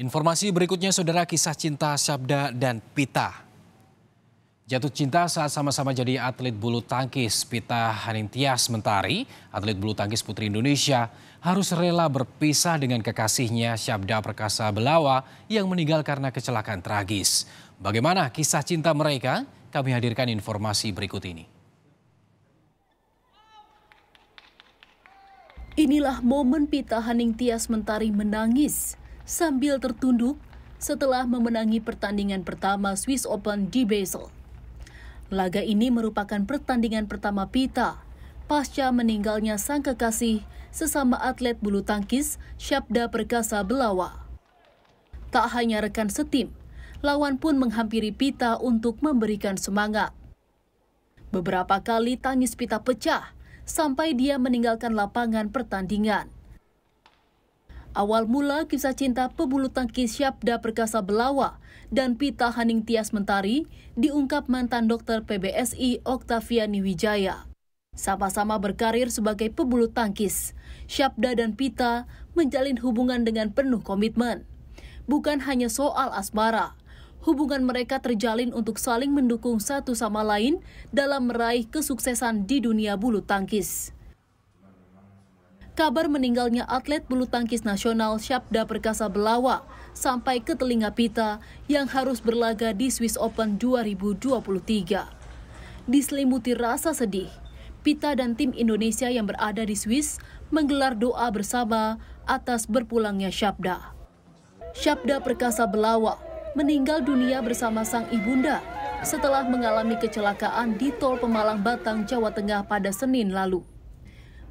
Informasi berikutnya saudara kisah cinta Sabda dan Pita. Jatuh cinta saat sama-sama jadi atlet bulu tangkis Pita Hanintias Mentari, atlet bulu tangkis putri Indonesia, harus rela berpisah dengan kekasihnya Syabda Perkasa Belawa yang meninggal karena kecelakaan tragis. Bagaimana kisah cinta mereka? Kami hadirkan informasi berikut ini. Inilah momen Pita Haning Tias Mentari menangis sambil tertunduk setelah memenangi pertandingan pertama Swiss Open di Basel. Laga ini merupakan pertandingan pertama Pita pasca meninggalnya sang kekasih sesama atlet bulu tangkis Syabda Perkasa Belawa. Tak hanya rekan setim, lawan pun menghampiri Pita untuk memberikan semangat. Beberapa kali tangis Pita pecah sampai dia meninggalkan lapangan pertandingan. Awal mula kisah cinta pebulu tangkis Syabda Perkasa Belawa dan Pita Haning Tias Mentari diungkap mantan dokter PBSI Oktaviani Wijaya. Sama-sama berkarir sebagai pebulu tangkis, Syabda dan Pita menjalin hubungan dengan penuh komitmen. Bukan hanya soal asmara, hubungan mereka terjalin untuk saling mendukung satu sama lain dalam meraih kesuksesan di dunia bulu tangkis kabar meninggalnya atlet bulu tangkis nasional Syabda Perkasa Belawa sampai ke telinga Pita yang harus berlaga di Swiss Open 2023. Diselimuti rasa sedih, Pita dan tim Indonesia yang berada di Swiss menggelar doa bersama atas berpulangnya Syabda. Syabda Perkasa Belawa meninggal dunia bersama sang ibunda setelah mengalami kecelakaan di Tol Pemalang Batang, Jawa Tengah pada Senin lalu.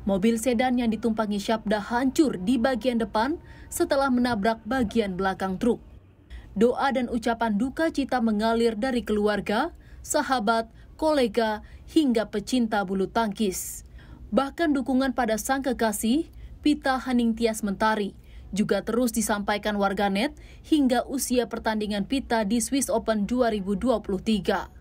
Mobil sedan yang ditumpangi Syabda hancur di bagian depan setelah menabrak bagian belakang truk. Doa dan ucapan duka cita mengalir dari keluarga, sahabat, kolega, hingga pecinta bulu tangkis. Bahkan dukungan pada sang kekasih, Pita Tias Mentari, juga terus disampaikan warganet hingga usia pertandingan Pita di Swiss Open 2023.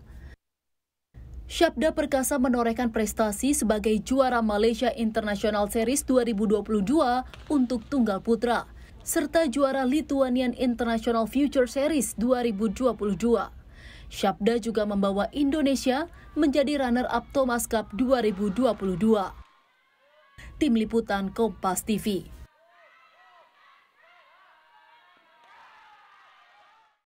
Syabda Perkasa menorehkan prestasi sebagai juara Malaysia International Series 2022 untuk Tunggal Putra, serta juara Lithuanian International Future Series 2022. Syabda juga membawa Indonesia menjadi runner-up Thomas Cup 2022. Tim Liputan Kompas TV